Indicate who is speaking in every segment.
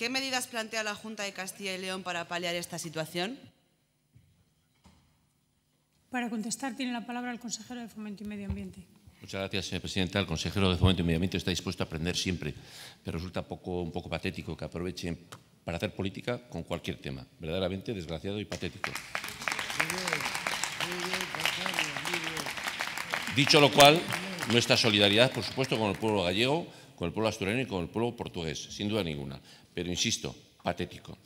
Speaker 1: ¿Qué medidas plantea la Junta de Castilla y León para paliar esta situación? Para contestar tiene la palabra el consejero de Fomento y Medio Ambiente.
Speaker 2: Muchas gracias, señora presidenta. El consejero de Fomento y Medio Ambiente está dispuesto a aprender siempre, pero resulta un poco patético que aprovechen para hacer política con cualquier tema. Verdaderamente desgraciado y patético. Dicho lo cual, nuestra solidaridad, por supuesto, con el pueblo gallego con el pueblo asturiano y con el pueblo portugués, sin duda ninguna. Pero insisto, patético.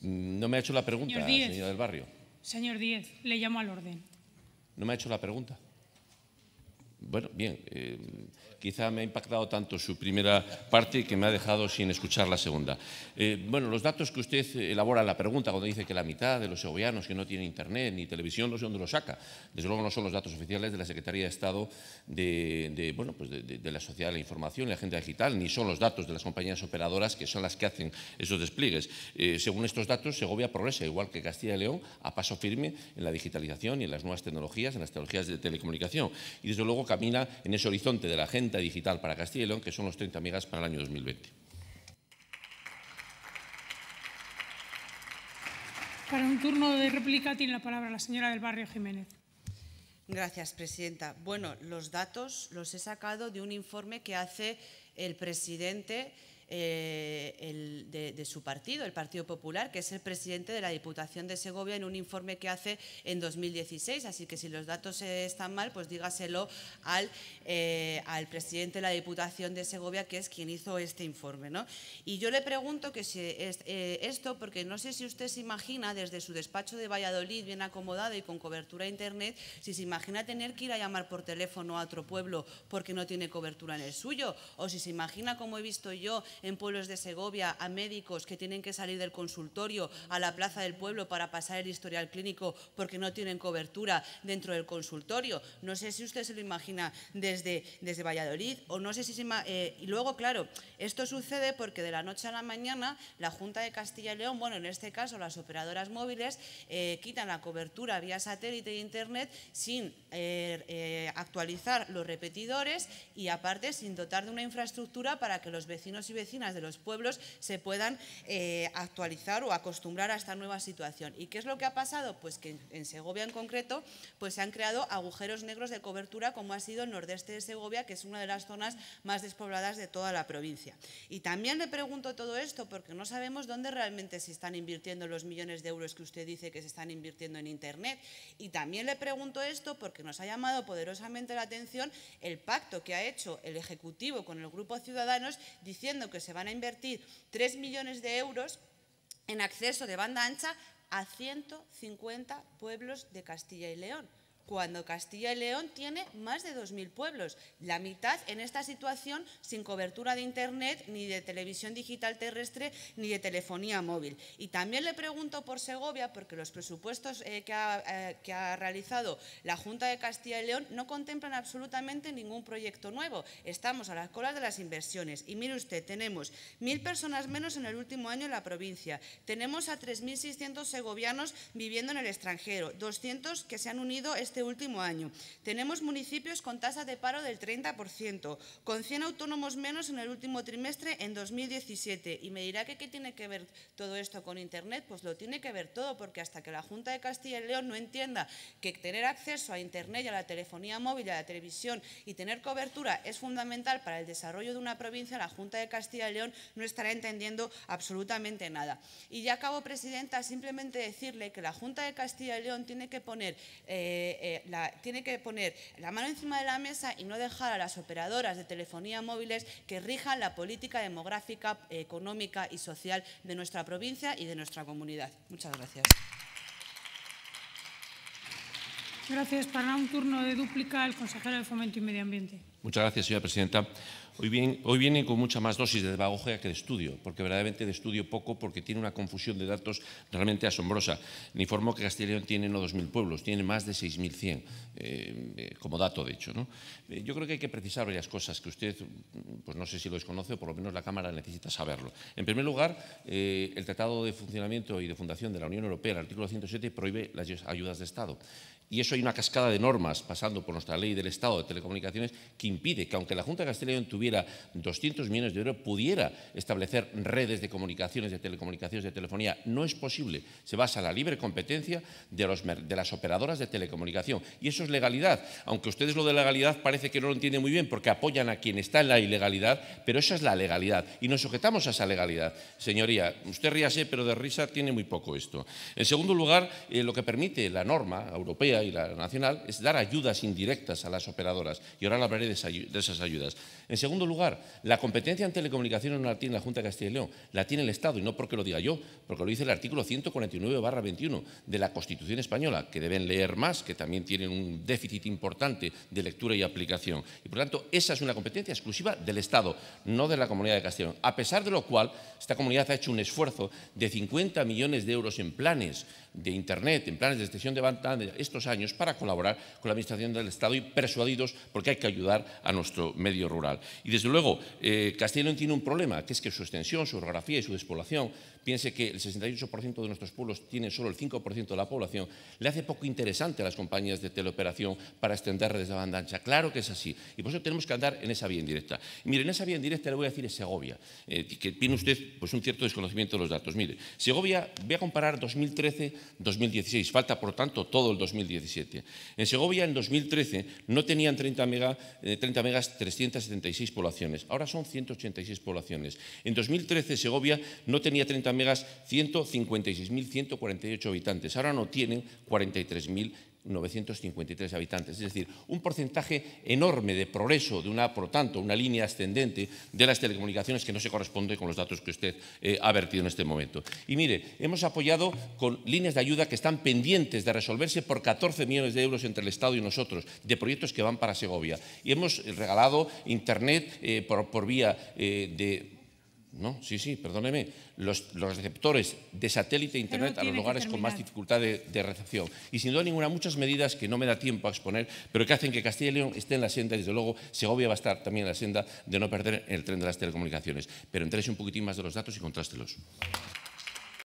Speaker 2: Mm, no me ha hecho la pregunta, señor señora del barrio.
Speaker 1: Señor Díez, le llamo al orden.
Speaker 2: No me ha hecho la pregunta bueno, bien, eh, quizá me ha impactado tanto su primera parte que me ha dejado sin escuchar la segunda. Eh, bueno, los datos que usted elabora en la pregunta, cuando dice que la mitad de los segovianos que no tienen internet ni televisión, no sé dónde los saca. Desde luego no son los datos oficiales de la Secretaría de Estado de, bueno, pues de, la Sociedad de la Información y la Agenda Digital, ni son los datos de las compañías operadoras que son las que hacen esos despliegues. Eh, según estos datos, Segovia progresa, igual que Castilla y León, a paso firme en la digitalización y en las nuevas tecnologías, en las tecnologías de telecomunicación. Y desde luego, en ese horizonte de la agenda digital para Castilla y León, que son los 30 megas para el año 2020.
Speaker 1: Para un turno de réplica tiene la palabra la señora del barrio Jiménez. Gracias, presidenta. Bueno, los datos los he sacado de un informe que hace el presidente eh, de, su partido, el Partido Popular, que es el presidente de la Diputación de Segovia en un informe que hace en 2016. Así que si los datos están mal, pues dígaselo al, eh, al presidente de la Diputación de Segovia, que es quien hizo este informe. ¿no? Y yo le pregunto que es, eh, esto, porque no sé si usted se imagina desde su despacho de Valladolid, bien acomodado y con cobertura a Internet, si se imagina tener que ir a llamar por teléfono a otro pueblo porque no tiene cobertura en el suyo, o si se imagina, como he visto yo, en pueblos de Segovia a médicos que tienen que salir del consultorio a la plaza del pueblo para pasar el historial clínico porque no tienen cobertura dentro del consultorio. No sé si usted se lo imagina desde, desde Valladolid o no sé si eh, y luego, claro, esto sucede porque de la noche a la mañana la Junta de Castilla y León, bueno, en este caso las operadoras móviles, eh, quitan la cobertura vía satélite e Internet sin eh, actualizar los repetidores y aparte sin dotar de una infraestructura para que los vecinos y vecinas de los pueblos se puedan eh, actualizar o acostumbrar a esta nueva situación. ¿Y qué es lo que ha pasado? Pues que en Segovia en concreto pues se han creado agujeros negros de cobertura como ha sido el nordeste de Segovia, que es una de las zonas más despobladas de toda la provincia. Y también le pregunto todo esto porque no sabemos dónde realmente se están invirtiendo los millones de euros que usted dice que se están invirtiendo en Internet. Y también le pregunto esto porque nos ha llamado poderosamente la atención el pacto que ha hecho el Ejecutivo con el Grupo Ciudadanos diciendo que se van a invertir 3 millones de euros en acceso de banda ancha a 150 pueblos de Castilla y León cuando Castilla y León tiene más de 2.000 pueblos, la mitad en esta situación sin cobertura de Internet, ni de televisión digital terrestre, ni de telefonía móvil. Y también le pregunto por Segovia, porque los presupuestos eh, eh, que, ha, realizado la Junta de Castilla y León no contemplan absolutamente ningún proyecto nuevo. Estamos a las colas de las inversiones. Y mire usted, tenemos 1.000 personas menos en el último año en la provincia, tenemos a 3.600 segovianos viviendo en el extranjero, 200 que se han unido este este último año. Tenemos municipios con tasa de paro del 30%, con 100 autónomos menos en el último trimestre en 2017. Y me dirá que qué tiene que ver todo esto con Internet. Pues lo tiene que ver todo, porque hasta que la Junta de Castilla y León no entienda que tener acceso a Internet y a la telefonía móvil, a la televisión y tener cobertura es fundamental para el desarrollo de una provincia, la Junta de Castilla y León no estará entendiendo absolutamente nada. Y ya acabo, Presidenta, simplemente decirle que la Junta de Castilla y León tiene que poner eh, eh, tiene que poner la mano encima de la mesa y no dejar a las operadoras de telefonía móviles que rijan la política demográfica, eh, económica y social de nuestra provincia y de nuestra comunidad. Muchas gracias. Gracias. Para un turno de dúplica, el consejero de Fomento y Medio Ambiente.
Speaker 2: Muchas gracias, señora presidenta. Hoy, viene con mucha más dosis de demagogia que de estudio, porque verdaderamente de estudio poco, porque tiene una confusión de datos realmente asombrosa. Me informo que Castellón tiene no 2.000 pueblos, tiene más de 6.100, eh, eh, como dato de hecho. Eh, yo creo que hay que precisar varias cosas que usted, pues no sé si lo desconoce o por lo menos la Cámara necesita saberlo. En primer lugar, eh, el Tratado de Funcionamiento y de Fundación de la Unión Europea, el artículo 107, prohíbe las ayudas de Estado. Y eso hay una cascada de normas pasando por nuestra ley del Estado de Telecomunicaciones que impide que, aunque la Junta de Castilla tuviera 200 millones de euros, pudiera establecer redes de comunicaciones, de telecomunicaciones, de telefonía. No es posible. Se basa en la libre competencia de, los, de las operadoras de telecomunicación. Y eso es legalidad. Aunque ustedes lo de legalidad parece que no lo entienden muy bien porque apoyan a quien está en la ilegalidad, pero esa es la legalidad. Y nos sujetamos a esa legalidad. Señoría, usted ríase, pero de risa tiene muy poco esto. En segundo lugar, eh, lo que permite la norma europea y la nacional es dar ayudas indirectas a las operadoras. Y ahora hablaré de esas ayudas. En segundo lugar, la competencia en telecomunicaciones no la tiene la Junta de Castilla y León, la tiene el Estado, y no porque lo diga yo, porque lo dice el artículo 149-21 de la Constitución española, que deben leer más, que también tienen un déficit importante de lectura y aplicación. Y por lo tanto, esa es una competencia exclusiva del Estado, no de la Comunidad de Castilla y León. A pesar de lo cual, esta comunidad ha hecho un esfuerzo de 50 millones de euros en planes de Internet, en planes de extensión de banda estos años para colaborar con la Administración del Estado y persuadidos porque hay que ayudar a nuestro medio rural. Y desde luego, eh, Castellón tiene un problema, que es que su extensión, su orografía y su despoblación, piense que el 68% de nuestros pueblos tiene solo el 5% de la población, le hace poco interesante a las compañías de teleoperación para extender redes de banda ancha. Claro que es así. Y por eso tenemos que andar en esa vía indirecta. mire, en esa vía indirecta le voy a decir es Segovia, eh, que tiene usted pues, un cierto desconocimiento de los datos. Mire, Segovia, voy a comparar 2013 2016. Falta, por tanto, todo el 2017. En Segovia, en 2013, no tenían 30, eh, megas 376 poblaciones. Ahora son 186 poblaciones. En 2013, Segovia no tenía 30 megas 156.148 habitantes. Ahora no tienen 43.000 953 habitantes. Es decir, un porcentaje enorme de progreso de una, por tanto, una línea ascendente de las telecomunicaciones que no se corresponde con los datos que usted eh, ha vertido en este momento. Y mire, hemos apoyado con líneas de ayuda que están pendientes de resolverse por 14 millones de euros entre el Estado y nosotros, de proyectos que van para Segovia. Y hemos regalado Internet eh, por, vía eh, de no, sí, sí, perdóneme. Los, receptores de satélite e Internet a los lugares con más dificultad de, recepción. Y sin duda ninguna, muchas medidas que no me da tiempo a exponer, pero que hacen que Castilla y León esté en la senda, y desde luego Segovia va a estar también en la senda de no perder el tren de las telecomunicaciones. Pero entréis un poquitín más de los datos y contrástelos.